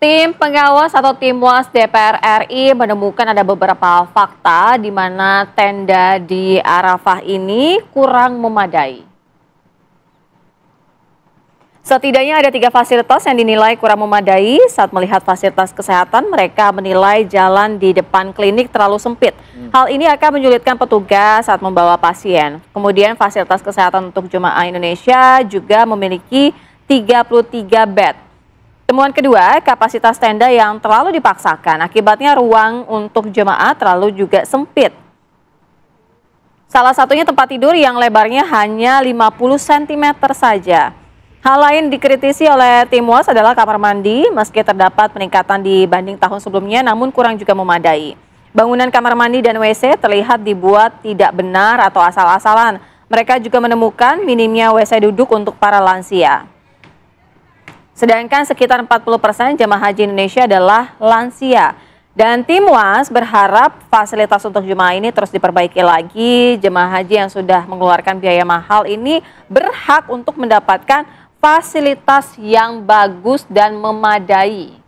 Tim pengawas atau Tim Was DPR RI menemukan ada beberapa fakta di mana tenda di Arafah ini kurang memadai. Setidaknya ada tiga fasilitas yang dinilai kurang memadai. Saat melihat fasilitas kesehatan, mereka menilai jalan di depan klinik terlalu sempit. Hmm. Hal ini akan menyulitkan petugas saat membawa pasien. Kemudian fasilitas kesehatan untuk jemaah Indonesia juga memiliki 33 bed Temuan kedua, kapasitas tenda yang terlalu dipaksakan. Akibatnya ruang untuk jemaah terlalu juga sempit. Salah satunya tempat tidur yang lebarnya hanya 50 cm saja. Hal lain dikritisi oleh tim WAS adalah kamar mandi, meski terdapat peningkatan dibanding tahun sebelumnya, namun kurang juga memadai. Bangunan kamar mandi dan WC terlihat dibuat tidak benar atau asal-asalan. Mereka juga menemukan minimnya WC duduk untuk para lansia. Sedangkan sekitar 40% persen jemaah haji Indonesia adalah lansia. Dan tim WAS berharap fasilitas untuk jemaah ini terus diperbaiki lagi. Jemaah haji yang sudah mengeluarkan biaya mahal ini berhak untuk mendapatkan fasilitas yang bagus dan memadai.